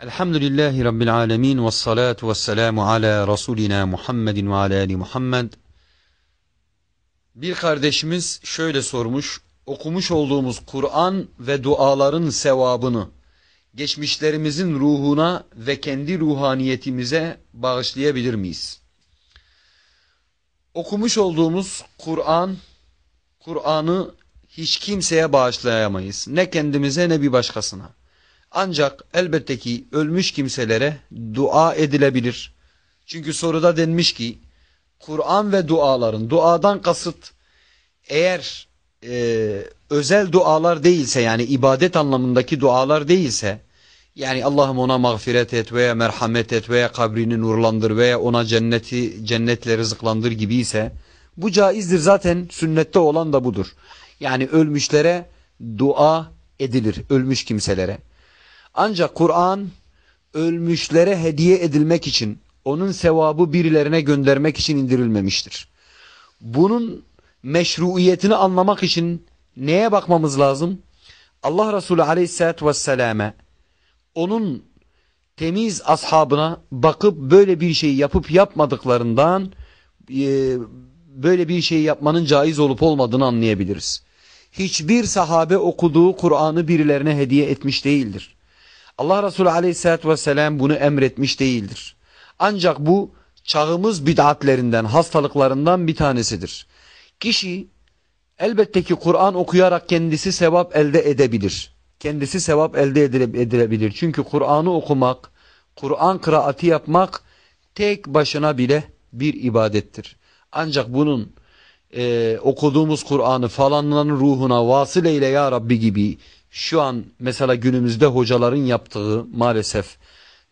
Elhamdülillahi Rabbil alemin ve salatu ve selamu ala Resulina Muhammedin ve ala Ali Muhammed. Bir kardeşimiz şöyle sormuş, okumuş olduğumuz Kur'an ve duaların sevabını geçmişlerimizin ruhuna ve kendi ruhaniyetimize bağışlayabilir miyiz? Okumuş olduğumuz Kur'an, Kur'an'ı hiç kimseye bağışlayamayız. Ne kendimize ne bir başkasına. Ancak elbette ki ölmüş kimselere dua edilebilir. Çünkü soruda denmiş ki Kur'an ve duaların duadan kasıt eğer e, özel dualar değilse yani ibadet anlamındaki dualar değilse yani Allah'ım ona mağfiret et veya merhamet et veya kabrini nurlandır veya ona cenneti cennetle rızıklandır gibi ise bu caizdir zaten sünnette olan da budur. Yani ölmüşlere dua edilir ölmüş kimselere. Ancak Kur'an ölmüşlere hediye edilmek için, onun sevabı birilerine göndermek için indirilmemiştir. Bunun meşruiyetini anlamak için neye bakmamız lazım? Allah Resulü aleyhissalatü vesselame onun temiz ashabına bakıp böyle bir şey yapıp yapmadıklarından e, böyle bir şey yapmanın caiz olup olmadığını anlayabiliriz. Hiçbir sahabe okuduğu Kur'an'ı birilerine hediye etmiş değildir. Allah Resulü aleyhissalatü vesselam bunu emretmiş değildir. Ancak bu çağımız bid'atlerinden, hastalıklarından bir tanesidir. Kişi elbette ki Kur'an okuyarak kendisi sevap elde edebilir. Kendisi sevap elde edilebilir. Çünkü Kur'an'ı okumak, Kur'an kıraati yapmak tek başına bile bir ibadettir. Ancak bunun e, okuduğumuz Kur'an'ı falanların ruhuna vasıl ya Rabbi gibi şu an mesela günümüzde hocaların yaptığı maalesef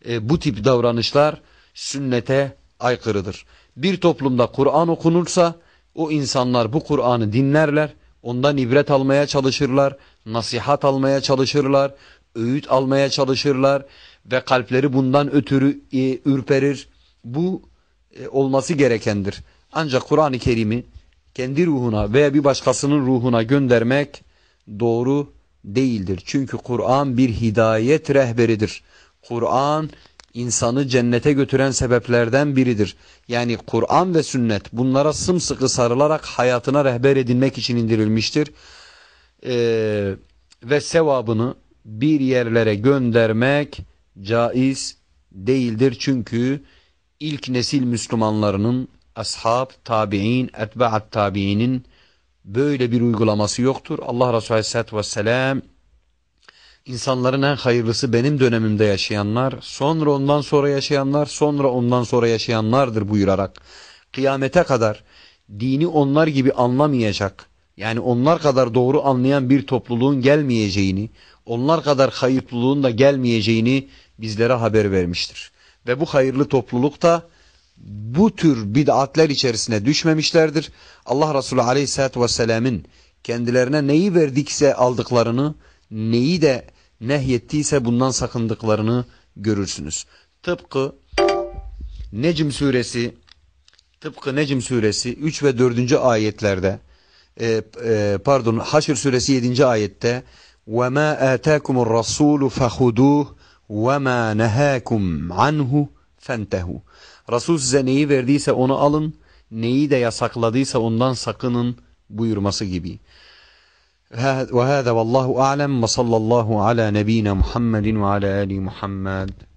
e, bu tip davranışlar sünnete aykırıdır. Bir toplumda Kur'an okunursa o insanlar bu Kur'an'ı dinlerler, ondan ibret almaya çalışırlar, nasihat almaya çalışırlar, öğüt almaya çalışırlar ve kalpleri bundan ötürü e, ürperir. Bu e, olması gerekendir. Ancak Kur'an-ı Kerim'i kendi ruhuna veya bir başkasının ruhuna göndermek doğru değildir. Çünkü Kur'an bir hidayet rehberidir. Kur'an insanı cennete götüren sebeplerden biridir. Yani Kur'an ve sünnet bunlara sımsıkı sarılarak hayatına rehber edinmek için indirilmiştir. Ee, ve sevabını bir yerlere göndermek caiz değildir. Çünkü ilk nesil Müslümanlarının ashab, tabi'in, etba'at tabi'inin böyle bir uygulaması yoktur. Allah Resulü Aleyhisselatü Vesselam insanların en hayırlısı benim dönemimde yaşayanlar, sonra ondan sonra yaşayanlar, sonra ondan sonra yaşayanlardır buyurarak kıyamete kadar dini onlar gibi anlamayacak, yani onlar kadar doğru anlayan bir topluluğun gelmeyeceğini, onlar kadar hayırlılığın da gelmeyeceğini bizlere haber vermiştir. Ve bu hayırlı topluluk da bu tür bid'atler içerisine düşmemişlerdir. Allah Resulü aleyhissalatü vesselam'ın kendilerine neyi verdikse aldıklarını, neyi de nehyettiyse bundan sakındıklarını görürsünüz. Tıpkı Necm suresi tıpkı Necm suresi 3 ve 4. ayetlerde e, e, pardon Haşr suresi 7. ayette وَمَا آتَاكُمُ الرَّسُولُ فَخُدُوهُ وَمَا نَهَاكُمْ عَنْهُ fentehu. Resul size neyi verdiyse onu alın, neyi de yasakladıysa ondan sakının buyurması gibi. Ve vallahu a'lem ve sallallahu ala nebine Muhammedin ve ala ali Muhammed.